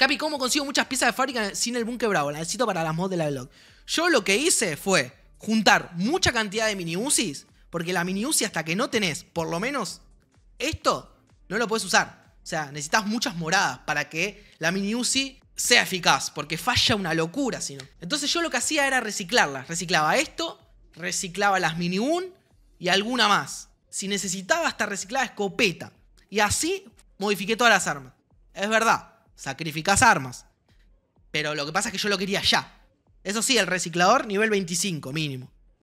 Capi, ¿cómo consigo muchas piezas de fábrica sin el búnker bravo? La necesito para las mods de la blog. Yo lo que hice fue juntar mucha cantidad de mini UCIs, porque la mini UCI hasta que no tenés por lo menos esto, no lo puedes usar. O sea, necesitas muchas moradas para que la mini UCI sea eficaz, porque falla una locura si no. Entonces yo lo que hacía era reciclarla. Reciclaba esto, reciclaba las mini un y alguna más. Si necesitaba hasta reciclaba escopeta. Y así modifiqué todas las armas. Es verdad, sacrificás armas. Pero lo que pasa es que yo lo quería ya. Eso sí, el reciclador nivel 25 mínimo.